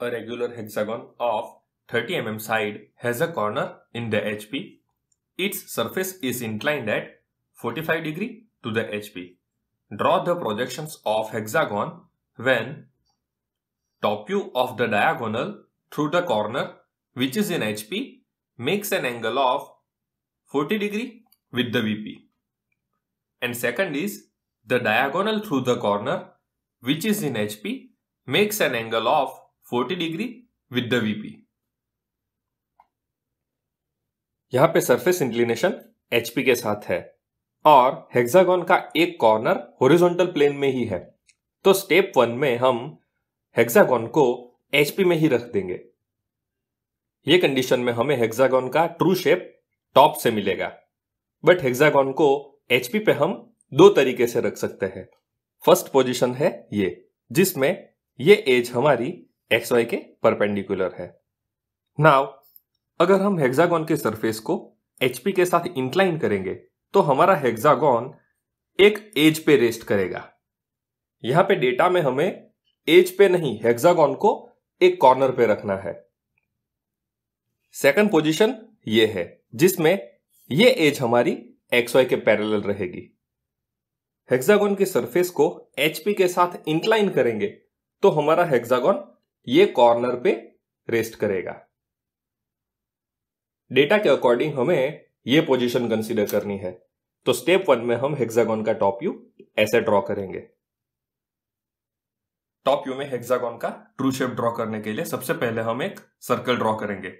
a regular hexagon of 30 mm side has a corner in the HP. Its surface is inclined at 45 degree to the HP. Draw the projections of hexagon when top view of the diagonal through the corner which is in HP makes an angle of 40 degree with the VP. And second is the diagonal through the corner which is in HP makes an angle of 40 degree with the VP यहां पे surface inclination HP के साथ है और hexagon का एक corner horizontal plane में ही है तो स्टेप वन में हम हेक्सागोन को एचपी में ही रख देंगे ये कंडीशन में हमें हेक्सागोन का ट्रू शेप टॉप से मिलेगा बट हेक्सागोन को एचपी पे हम दो तरीके से रख सकते हैं फर्स्ट पोजीशन है ये जिसमें ये एज हमारी एक्स वाई के परपेंडिकुलर है नाउ अगर हम हेक्सागोन के सरफेस को एचपी के साथ इंक्लाइन करेंगे तो हमारा हेक्सागोन एक एज पे रेस्ट करेगा यहां पे डेटा में हमें एज पे नहीं हेक्सागोन को एक कॉर्नर पे रखना है सेकंड पोजीशन ये है जिसमें ये एज हमारी एक्स वाई के पैरल रहेगी हेक्सागोन के सरफेस को एचपी के साथ इंक्लाइन करेंगे तो हमारा हेक्सागोन ये कॉर्नर पे रेस्ट करेगा डेटा के अकॉर्डिंग हमें ये पोजीशन कंसीडर करनी है तो स्टेप वन में हम हेक्सागोन का टॉप व्यू ऐसे ड्रॉ करेंगे टॉप व्यू में हेक्सागोन का ट्रू शेप ड्रॉ करने के लिए सबसे पहले हम एक सर्कल ड्रॉ करेंगे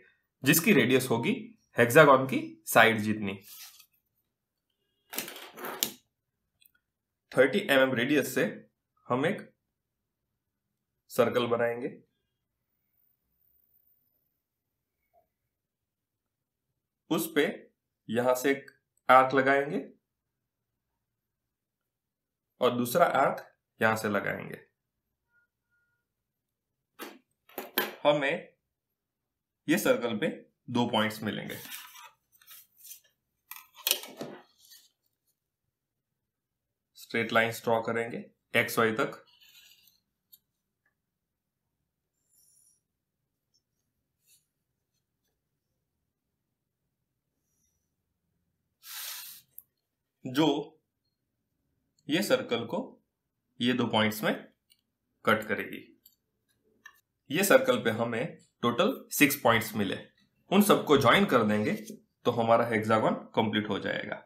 जिसकी रेडियस होगी हेक्सागोन की साइड जितनी 30 एम mm रेडियस से हम एक सर्कल बनाएंगे उस पे यहां से एक आर्क लगाएंगे और दूसरा आर्क यहां से लगाएंगे हमें ये सर्कल पे दो पॉइंट्स मिलेंगे स्ट्रेट लाइन ड्रॉ करेंगे एक्स वाई तक जो ये सर्कल को ये दो पॉइंट्स में कट करेगी ये सर्कल पे हमें टोटल सिक्स पॉइंट्स मिले उन सबको ज्वाइन कर देंगे तो हमारा हेक्सागन कंप्लीट हो जाएगा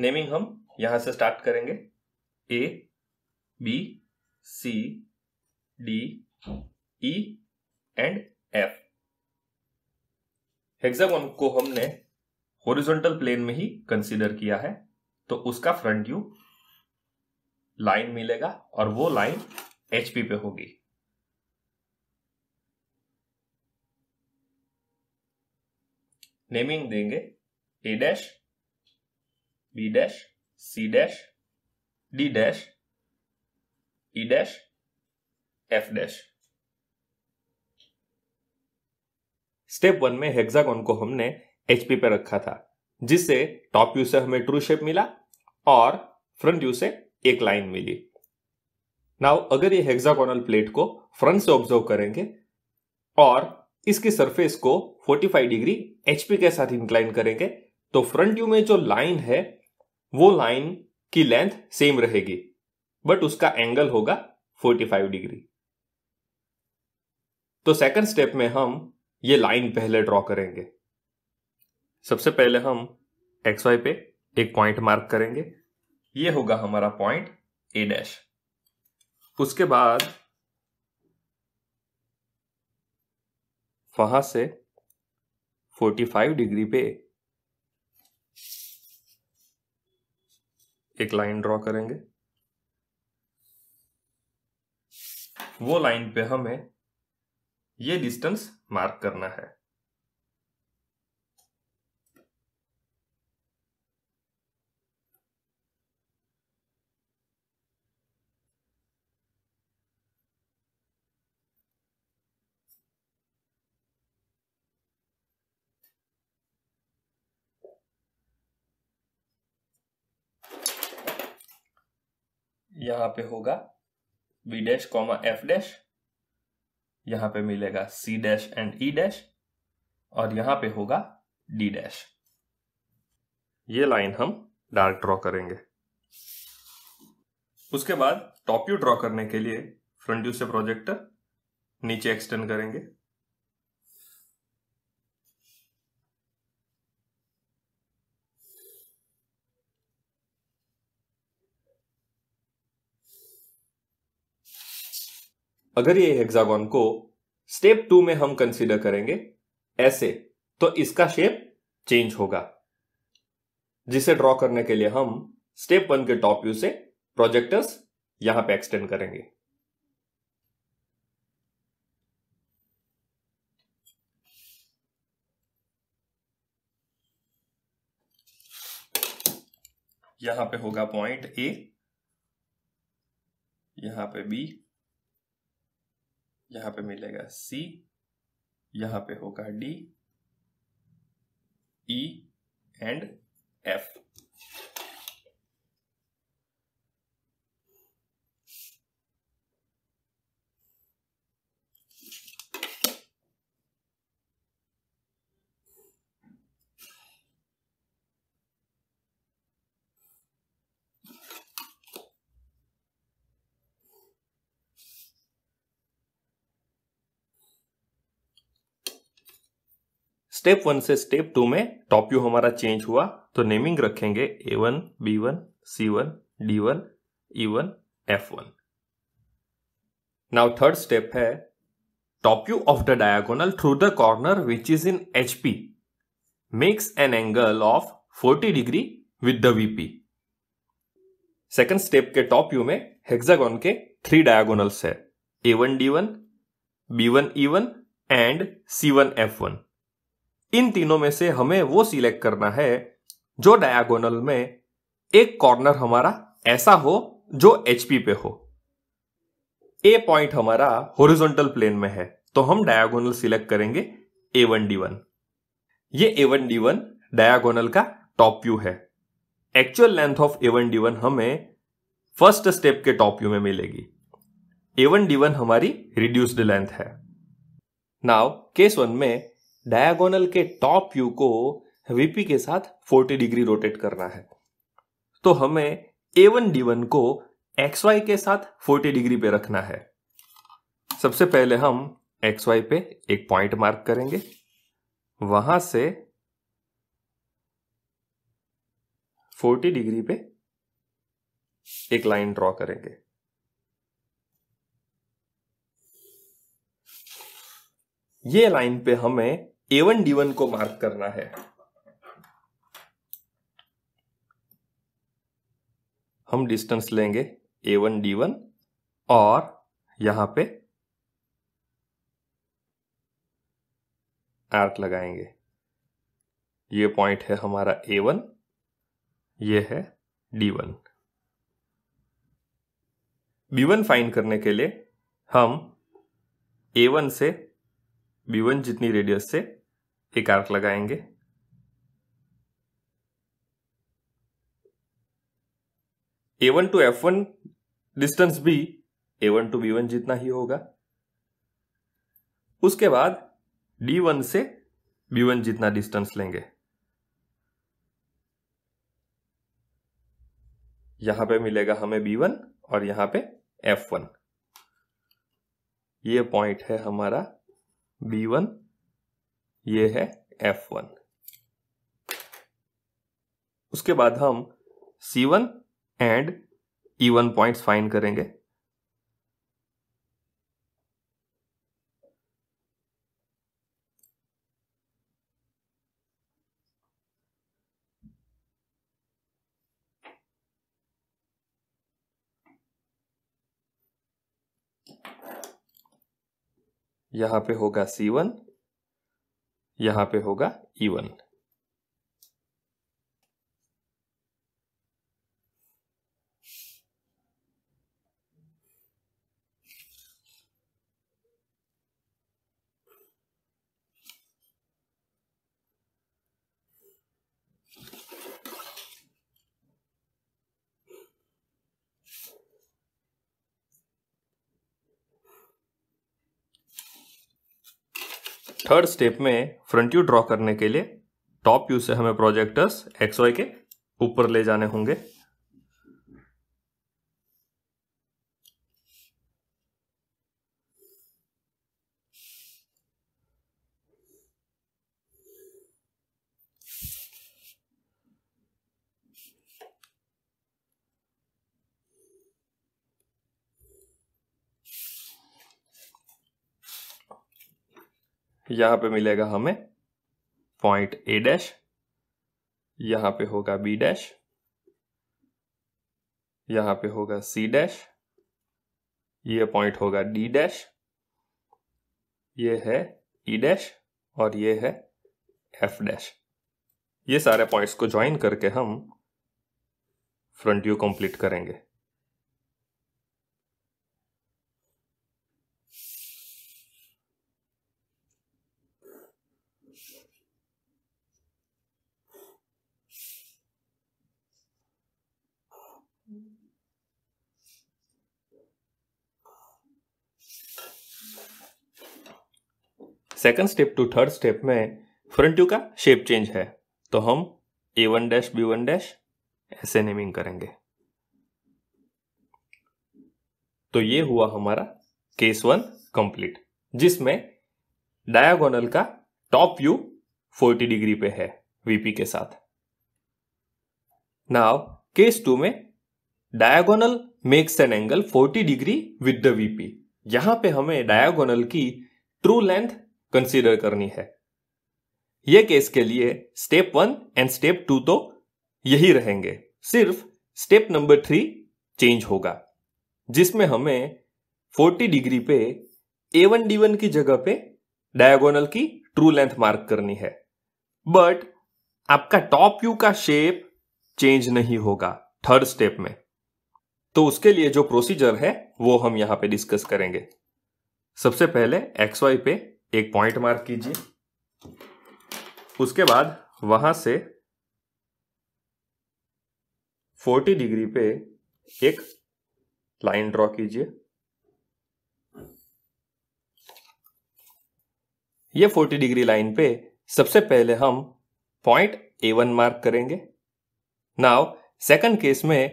नेमिंग हम यहां से स्टार्ट करेंगे A B C D E and F hexagon को हमने हॉरिजॉन्टल प्लेन में ही कंसीडर किया है तो उसका फ्रंट व्यू लाइन मिलेगा और वो लाइन एचपी पे होगी नेमिंग देंगे A dash B dash, C dash, D dash, E dash, F dash step one में हेक्सागोन को हमने एचपी पे रखा था जिससे टॉप व्यू से हमें ट्रू शेप मिला और फ्रंट व्यू से एक लाइन मिली नाउ अगर ये हेक्सागोनल प्लेट को फ्रंट से ऑब्जर्व करेंगे और इसकी सरफेस को 45 डिग्री एचपी के साथ इंक्लाइन करेंगे तो फ्रंट व्यू में जो लाइन है वो लाइन की लेंथ सेम रहेगी बट उसका एंगल होगा 45 डिग्री तो सेकंड स्टेप में हम ये लाइन पहले ड्रॉ करेंगे सबसे पहले हम एक्स वाई पे एक पॉइंट मार्क करेंगे ये होगा हमारा पॉइंट ए डैश उसके बाद वहां से 45 डिग्री पे एक लाइन ड्रॉ करेंगे वो लाइन पे हमें ये डिस्टेंस मार्क करना है यहां पे होगा B dash comma F dash यहां पे मिलेगा C dash and E dash और यहां पे होगा डी डैश ये लाइन हम डार्क ड्रॉ करेंगे उसके बाद टॉप व्यू ड्रॉ करने के लिए फ्रंट व्यू से प्रोजेक्टर नीचे एक्सटेंड करेंगे अगर ये हेक्सागोन को स्टेप टू में हम कंसीडर करेंगे ऐसे तो इसका शेप चेंज होगा जिसे ड्रॉ करने के लिए हम स्टेप वन के टॉप व्यू से प्रोजेक्टर्स यहां पे एक्सटेंड करेंगे यहां पे होगा पॉइंट ए यहां पे बी यहां पे मिलेगा सी यहां पे होगा D E and F step one से स्टेप टू में टॉप व्यू हमारा चेंज हुआ तो नेमिंग रखेंगे A one B one C one D one E one F one now third step है top view of the diagonal through the corner which is in H P makes an angle of 40 degree with the VP second step के top view में hexagon के three diagonals है A one D one B one E one and C one F one इन तीनों में से हमें वो सिलेक्ट करना है जो डायगोनल में एक कॉर्नर हमारा ऐसा हो जो एचपी पे हो ए पॉइंट हमारा होरिजोनटल प्लेन में है तो हम डायगोनल सिलेक्ट करेंगे ए वन डी वन ये A one D one diagonal का टॉप व्यू है actual length of A one D one हमें फर्स्ट स्टेप के टॉप व्यू में मिलेगी ए वन डी वन हमारी रिड्यूस्ड लेंथ है नाउ केस वन में डायगोनल के टॉप व्यू को वीपी के साथ 40 डिग्री रोटेट करना है तो हमें ए वन डी वन को एक्स वाई के साथ 40 डिग्री पे रखना है सबसे पहले हम एक्स वाई पे एक पॉइंट मार्क करेंगे वहां से 40 डिग्री पे एक लाइन ड्रॉ करेंगे ये लाइन पे हमें ए वन डी वन को मार्क करना है हम डिस्टेंस लेंगे ए वन डी वन और यहां पे आर्क लगाएंगे ये पॉइंट है हमारा ए वन ये है D one B one find करने के लिए हम ए वन से बी वन जितनी रेडियस से एक आर्क लगाएंगे A one to F one distance भी A one to B one जितना ही होगा उसके बाद डी वन से बी वन जितना डिस्टेंस लेंगे यहां पे मिलेगा हमें बी वन और यहां पे एफ वन ये पॉइंट है हमारा बी वन ये है F1 उसके बाद हम C1 and E1 points find करेंगे यहां पे होगा C1 यहाँ पे होगा E e one third step में फ्रंट व्यू ड्रॉ करने के लिए टॉप व्यू से हमें प्रोजेक्टर्स एक्स वाई के ऊपर ले जाने होंगे यहां पे मिलेगा हमें पॉइंट ए डैश यहां पे होगा बी डैश यहां पे होगा सी डैश ये पॉइंट होगा डी डैश ये है ई e डैश और ये है एफ डैश ये सारे पॉइंट्स को ज्वाइन करके हम फ्रंट व्यू कंप्लीट करेंगे second step to third step में फ्रंट व्यू का शेप चेंज है तो हम A one dash B one dash ऐसे नेमिंग करेंगे तो ये हुआ हमारा केस वन कंप्लीट जिसमें डायागोनल का टॉप व्यू 40 डिग्री पे है वीपी के साथ नाउ केस टू में diagonal makes an angle 40 degree with the VP यहां पे हमें डायागोनल की ट्रू लेंथ कंसीडर करनी है यह केस के लिए step one and step two तो यही रहेंगे सिर्फ स्टेप नंबर थ्री चेंज होगा जिसमें हमें 40 डिग्री पे ए वन डी वन की जगह पे डायगोनल की ट्रू लेंथ मार्क करनी है बट आपका टॉप व्यू का शेप चेंज नहीं होगा थर्ड स्टेप में तो उसके लिए जो प्रोसीजर है वो हम यहां पे डिस्कस करेंगे सबसे पहले एक्स वाई पे एक पॉइंट मार्क कीजिए उसके बाद वहां से 40 डिग्री पे एक लाइन ड्रॉ कीजिए ये 40 डिग्री लाइन पे सबसे पहले हम पॉइंट ए वन मार्क करेंगे नाउ सेकंड केस में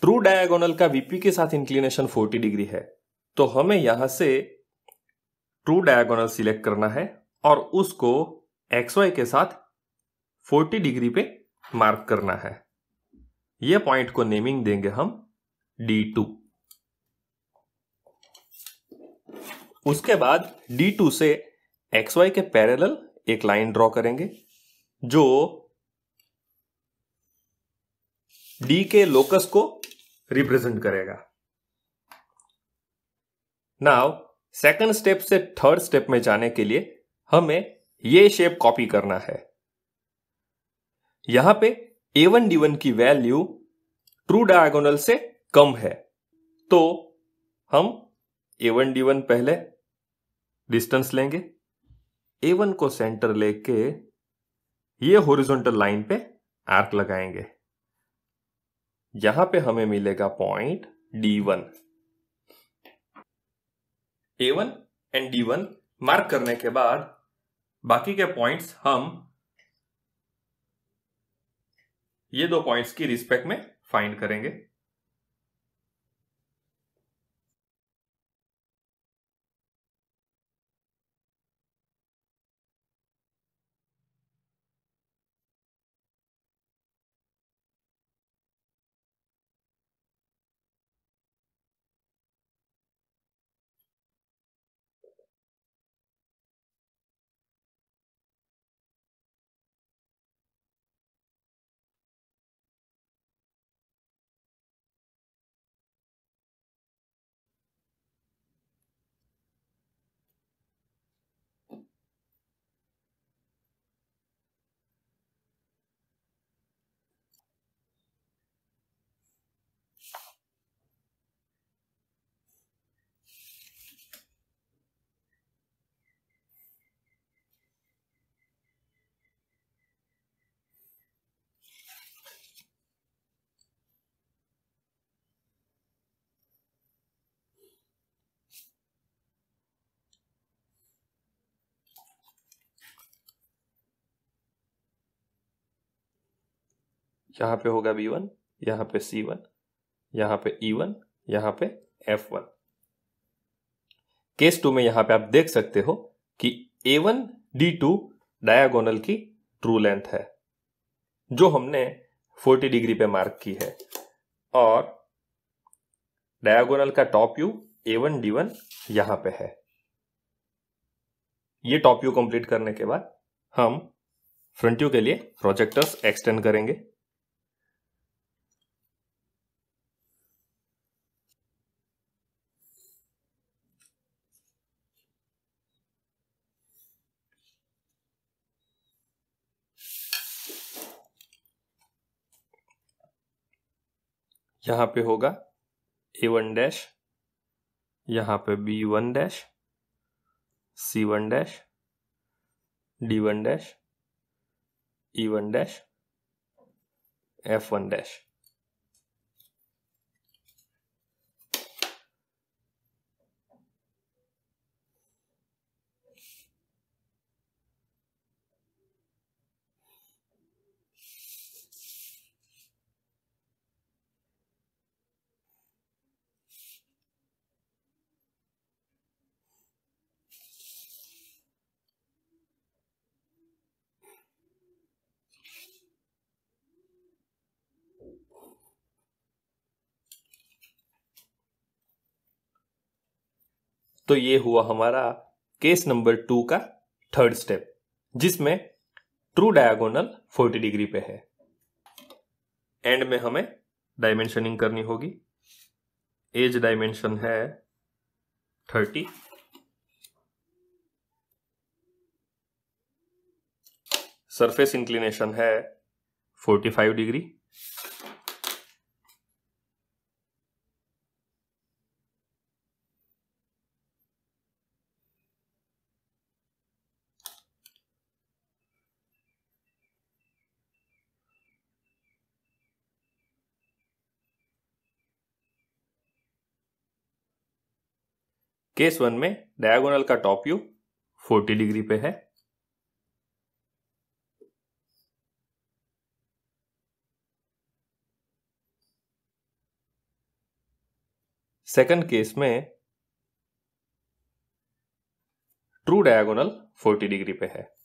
ट्रू डायगोनल का वीपी के साथ इंक्लिनेशन 40 डिग्री है तो हमें यहां से ट्रू डायगोनल सिलेक्ट करना है और उसको एक्स वाई के साथ 40 डिग्री पे मार्क करना है यह पॉइंट को नेमिंग देंगे हम D2 उसके बाद D2 से एक्स वाई के पैरेलल एक लाइन ड्रॉ करेंगे जो D के लोकस को रिप्रेजेंट करेगा नाउ सेकंड स्टेप से थर्ड स्टेप में जाने के लिए हमें ये शेप कॉपी करना है यहां पे ए वन डी वन की वैल्यू ट्रू डायगोनल से कम है तो हम ए वन डी वन पहले डिस्टेंस लेंगे ए वन को सेंटर लेके ये होरिजोनटल लाइन पे आर्क लगाएंगे यहां पे हमें मिलेगा point D one A one and D one mark करने के बाद बाकी के पॉइंट्स हम ये दो पॉइंट्स की रिस्पेक्ट में फाइंड करेंगे यहाँ पे होगा बी वन यहाँ पे सी वन यहाँ पे ई e वन यहाँ पे एफ वन केस टू में यहाँ पे आप देख सकते हो कि A one D two diagonal की ट्रू लेंथ है जो हमने 40 डिग्री पे मार्क की है और डायागोनल का top view A one D one यहां पर है ये टॉप यू कंप्लीट करने के बाद हम फ्रंट यू के लिए प्रोजेक्टर्स एक्सटेंड करेंगे यहाँ पे होगा ए वन डैश यहाँ पे B one dash C one dash D one dash E one dash F one dash तो ये हुआ हमारा केस नंबर टू का थर्ड स्टेप जिसमें ट्रू डायगोनल 40 डिग्री पे है एंड में हमें डायमेंशनिंग करनी होगी एज डायमेंशन है 30 सरफेस इंक्लिनेशन है 45 डिग्री केस वन में डायगोनल का टॉप व्यू 40 डिग्री पे है सेकंड केस में ट्रू डायगोनल 40 डिग्री पे है